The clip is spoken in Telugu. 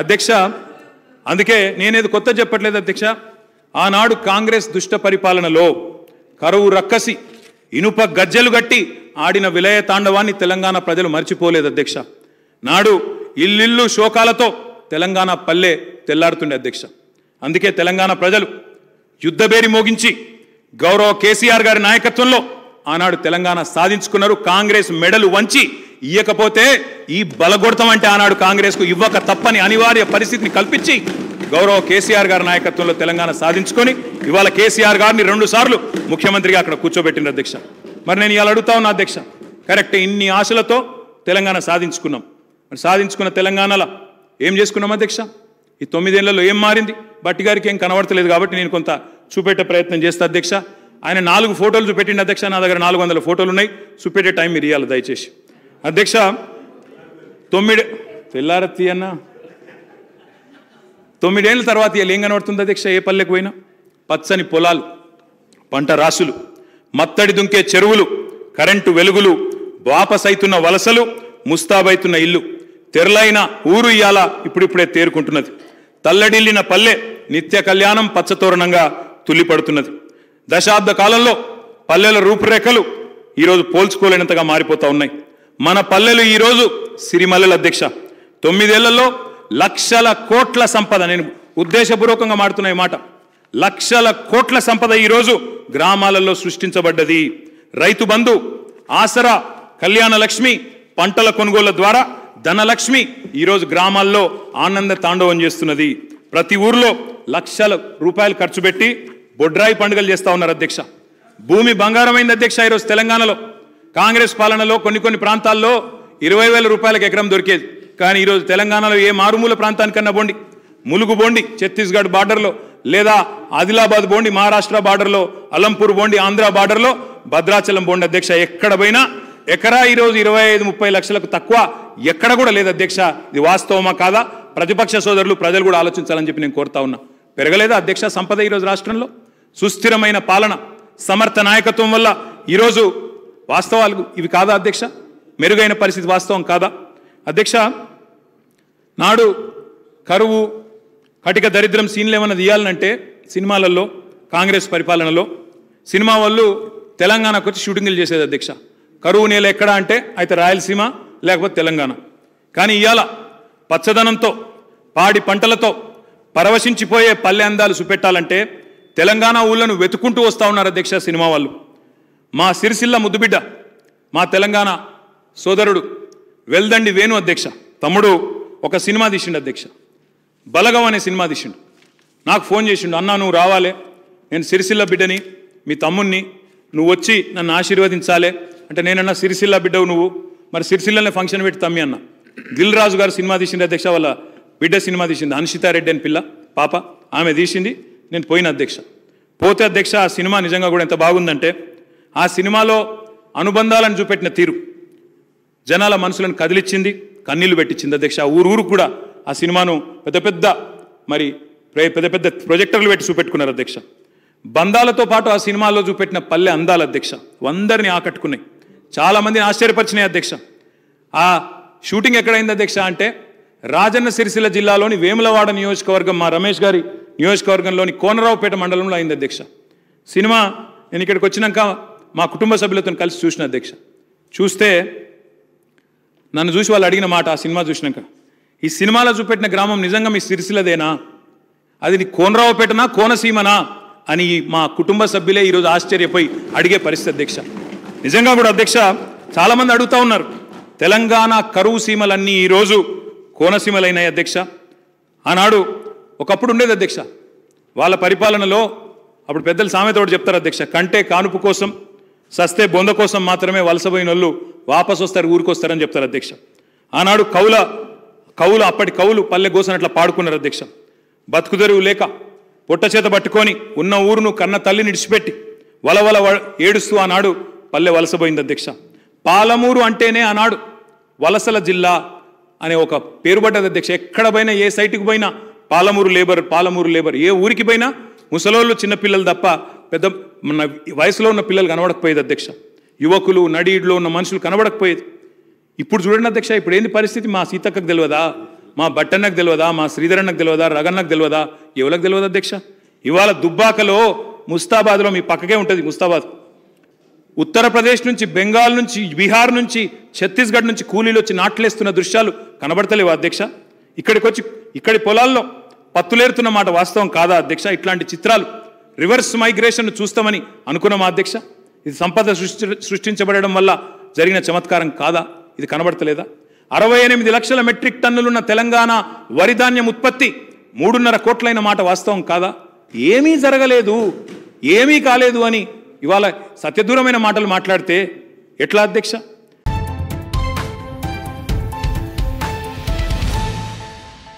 అధ్యక్ష అందుకే నేనేది కొత్త చెప్పట్లేదు అధ్యక్ష ఆనాడు కాంగ్రెస్ దుష్ట పరిపాలనలో కరువు రక్కసి ఇనుప గజ్జలు గట్టి ఆడిన విలయ తాండవాన్ని తెలంగాణ ప్రజలు మర్చిపోలేదు అధ్యక్ష నాడు ఇల్లిల్లు శోకాలతో తెలంగాణ పల్లె తెల్లారుతుండే అధ్యక్ష అందుకే తెలంగాణ ప్రజలు యుద్ధబేరి మోగించి గౌరవ కేసీఆర్ గారి నాయకత్వంలో ఆనాడు తెలంగాణ సాధించుకున్నారు కాంగ్రెస్ మెడలు వంచి ఇయ్యకపోతే ఈ బలగొడతం అంటే ఆనాడు కాంగ్రెస్కు ఇవ్వక తప్పని అనివార్య పరిస్థితిని కల్పించి గౌరవ కేసీఆర్ గారి నాయకత్వంలో తెలంగాణ సాధించుకొని ఇవాళ కేసీఆర్ గారిని రెండు సార్లు ముఖ్యమంత్రిగా అక్కడ కూర్చోబెట్టిన అధ్యక్ష మరి నేను ఇవాళ అడుగుతా ఉన్నా అధ్యక్ష కరెక్ట్ ఇన్ని ఆశలతో తెలంగాణ సాధించుకున్నాం మరి సాధించుకున్న తెలంగాణలో ఏం చేసుకున్నాం అధ్యక్ష ఈ తొమ్మిదేళ్లలో ఏం మారింది బట్టి గారికి ఏం కనబడతలేదు కాబట్టి నేను కొంత చూపెట్టే ప్రయత్నం చేస్తా అధ్యక్ష ఆయన నాలుగు ఫోటోలు చూపెట్టిండి అధ్యక్ష నా దగ్గర నాలుగు వందల ఫోటోలు ఉన్నాయి చూపెట్టే టైం మీరు ఇవ్వాలి దయచేసి అధ్యక్ష తొమ్మిడే తెల్లారతి అన్న తొమ్మిడేళ్ళ తర్వాత వీళ్ళు ఏం కనబడుతుంది అధ్యక్ష ఏ పల్లెకు పోయినా పచ్చని పొలాలు పంట రాసులు మత్తడి దుంకే చెరువులు కరెంటు వెలుగులు వాపసైతున్న వలసలు ముస్తాబైతున్న ఇల్లు తెరలైన ఊరు ఇయాల ఇప్పుడిప్పుడే తేరుకుంటున్నది తల్లడిల్లిన పల్లె నిత్య కళ్యాణం పచ్చతోరణంగా తుల్లిపడుతున్నది దశాబ్ద కాలంలో పల్లెల రూపురేఖలు ఈరోజు పోల్చుకోలేనంతగా మారిపోతా ఉన్నాయి మన పల్లెలు ఈరోజు సిరిమల్లెల అధ్యక్ష తొమ్మిదేళ్లలో లక్షల కోట్ల సంపద నేను ఉద్దేశపూర్వకంగా మాడుతున్న ఈ మాట లక్షల కోట్ల సంపద ఈరోజు గ్రామాలలో సృష్టించబడ్డది రైతు బంధు ఆసరా కళ్యాణ లక్ష్మి పంటల కొనుగోళ్ల ద్వారా ధనలక్ష్మి ఈరోజు గ్రామాల్లో ఆనంద తాండవం చేస్తున్నది ప్రతి ఊర్లో లక్షల రూపాయలు ఖర్చు పెట్టి బొడ్రాయి పండుగలు చేస్తూ ఉన్నారు అధ్యక్ష భూమి బంగారమైంది అధ్యక్ష ఈరోజు తెలంగాణలో కాంగ్రెస్ పాలనలో కొన్ని కొన్ని ప్రాంతాల్లో ఇరవై వేల రూపాయలకు ఎకరం దొరికేది కానీ ఈరోజు తెలంగాణలో ఏ మారుమూల ప్రాంతానికన్నా బోండి ములుగు బోండి ఛత్తీస్గఢ్ బార్డర్లో లేదా ఆదిలాబాద్ బోండి మహారాష్ట్ర బార్డర్లో అలంపూర్ బోండి ఆంధ్ర బార్డర్లో భద్రాచలం బోండి అధ్యక్ష ఎక్కడ పోయినా ఎకరా ఈరోజు ఇరవై ఐదు ముప్పై లక్షలకు తక్కువ ఎక్కడ కూడా లేదు అధ్యక్ష ఇది వాస్తవమా కాదా ప్రతిపక్ష సోదరులు ప్రజలు కూడా ఆలోచించాలని చెప్పి నేను కోరుతా ఉన్నా పెరగలేదా అధ్యక్ష సంపద ఈరోజు రాష్ట్రంలో సుస్థిరమైన పాలన సమర్థ నాయకత్వం వల్ల ఈరోజు వాస్తవాలు ఇవి కాదా అధ్యక్ష మెరుగైన పరిస్థితి వాస్తవం కాదా అధ్యక్ష నాడు కరువు కటిక దరిద్రం సీన్లు ఏమైనా తీయాలనంటే సినిమాలలో కాంగ్రెస్ పరిపాలనలో సినిమా వాళ్ళు తెలంగాణకు వచ్చి షూటింగ్లు చేసేది అధ్యక్ష కరువు నేల ఎక్కడ అంటే అయితే రాయలసీమ లేకపోతే తెలంగాణ కానీ ఇవాళ పచ్చదనంతో పాడి పంటలతో పరవశించిపోయే పల్లె అందాలు చూపెట్టాలంటే తెలంగాణ ఊళ్ళను వెతుకుంటూ వస్తూ ఉన్నారు అధ్యక్ష సినిమా వాళ్ళు మా సిరిసిల్ల ముద్దుబిడ్డ మా తెలంగాణ సోదరుడు వెల్దండి వేణు అధ్యక్ష తమ్ముడు ఒక సినిమా తీసిండు అధ్యక్ష బలగం అనే సినిమా తీసిండు నాకు ఫోన్ చేసిండు అన్నా నువ్వు రావాలే నేను సిరిసిల్ల బిడ్డని మీ తమ్ముణ్ణి నువ్వు వచ్చి నన్ను ఆశీర్వదించాలే అంటే నేనన్నా సిరిసిల్ల బిడ్డవు నువ్వు మరి సిరిసిల్లనే ఫంక్షన్ పెట్టి తమ్మి అన్న దిల్ రాజు గారు సినిమా తీసిండు అధ్యక్ష వాళ్ళ బిడ్డ సినిమా తీసింది హన్షితారెడ్డి అని పిల్ల పాప ఆమె తీసింది నేను పోయిన అధ్యక్ష పోతే అధ్యక్ష ఆ సినిమా నిజంగా కూడా ఎంత బాగుందంటే ఆ సినిమాలో అనుబంధాలను చూపెట్టిన తీరు జనాల మనసులను కదిలిచ్చింది కన్నీళ్లు పెట్టించింది అధ్యక్ష ఊరు ఊరు కూడా ఆ సినిమాను పెద్ద పెద్ద మరి పెద్ద పెద్ద ప్రొజెక్టర్లు పెట్టి చూపెట్టుకున్నారు అధ్యక్ష బంధాలతో పాటు ఆ సినిమాలో చూపెట్టిన పల్లె అందాల అధ్యక్ష అందరినీ ఆకట్టుకున్నాయి చాలామందిని ఆశ్చర్యపరిచినాయి అధ్యక్ష ఆ షూటింగ్ ఎక్కడైంది అధ్యక్ష అంటే రాజన్న సిరిసిల్ల జిల్లాలోని వేములవాడ నియోజకవర్గం మా రమేష్ గారి నియోజకవర్గంలోని కోనరావుపేట మండలంలో అయింది అధ్యక్ష సినిమా నేను ఇక్కడికి వచ్చినాక మా కుటుంబ సభ్యులతో కలిసి చూసిన అధ్యక్ష చూస్తే నన్ను చూసి వాళ్ళు అడిగిన మాట ఆ సినిమా చూసినాక ఈ సినిమాలో చూపెట్టిన గ్రామం నిజంగా మీ సిరిసిలదేనా అది కోనరావుపేటనా కోనసీమనా అని మా కుటుంబ సభ్యులే ఈరోజు ఆశ్చర్యపోయి అడిగే పరిస్థితి అధ్యక్ష నిజంగా కూడా అధ్యక్ష చాలామంది అడుగుతూ ఉన్నారు తెలంగాణ కరువు సీమలన్నీ ఈరోజు కోనసీమలైనాయి అధ్యక్ష ఆనాడు ఒకప్పుడు ఉండేది అధ్యక్ష వాళ్ళ పరిపాలనలో అప్పుడు పెద్దలు సామెతోడు చెప్తారు అధ్యక్ష కంటే కానుపు కోసం సస్తే బొంద కోసం మాత్రమే వలసపోయిన వాళ్ళు వాపసు వస్తారు ఊరికి వస్తారని చెప్తారు అధ్యక్ష ఆనాడు కౌల కవులు అప్పటి కౌలు పల్లె గోసనట్లా పాడుకున్నారు అధ్యక్ష బతుకుదరువు లేక పొట్ట చేత పట్టుకొని ఉన్న ఊరును కన్న తల్లిని ఇడిచిపెట్టి వలవల ఏడుస్తూ ఆనాడు పల్లె వలసపోయింది అధ్యక్ష పాలమూరు అంటేనే ఆనాడు వలసల జిల్లా అనే ఒక పేరు పడ్డది అధ్యక్ష ఎక్కడ పోయినా ఏ సైట్కి పోయినా పాలమూరు లేబర్ పాలమూరు లేబర్ ఏ ఊరికి పోయినా ముసలోళ్ళు చిన్నపిల్లలు తప్ప పెద్ద వయసులో ఉన్న పిల్లలు కనబడకపోయేది అధ్యక్ష యువకులు నడీడ్లో ఉన్న మనుషులు కనబడకపోయేది ఇప్పుడు చూడండి అధ్యక్ష ఇప్పుడు ఏంది పరిస్థితి మా సీతక్కకు తెలియదా మా బట్టన్నకు తెలియదా మా శ్రీధరన్నకు తెలియదా రగన్నకు తెలియదా ఎవరికి తెలియదు అధ్యక్ష ఇవాళ దుబ్బాకలో ముస్తాబాద్లో మీ పక్కకే ఉంటుంది ముస్తాబాద్ ఉత్తరప్రదేశ్ నుంచి బెంగాల్ నుంచి బీహార్ నుంచి ఛత్తీస్గఢ్ నుంచి కూలీలు వచ్చి నాట్లేస్తున్న దృశ్యాలు కనబడతలేవు అధ్యక్ష ఇక్కడికి వచ్చి ఇక్కడి పొలాల్లో పత్తులేరుతున్న మాట వాస్తవం కాదా అధ్యక్ష ఇట్లాంటి చిత్రాలు రివర్స్ మైగ్రేషన్ చూస్తామని అనుకున్నామా అధ్యక్ష ఇది సంపద సృష్టి సృష్టించబడడం వల్ల జరిగిన చమత్కారం కాదా ఇది కనబడతలేదా అరవై ఎనిమిది లక్షల మెట్రిక్ టన్నులున్న తెలంగాణ వరిధాన్యం ఉత్పత్తి మూడున్నర కోట్లైన మాట వాస్తవం కాదా ఏమీ జరగలేదు ఏమీ కాలేదు అని ఇవాళ సత్యదూరమైన మాటలు మాట్లాడితే ఎట్లా అధ్యక్ష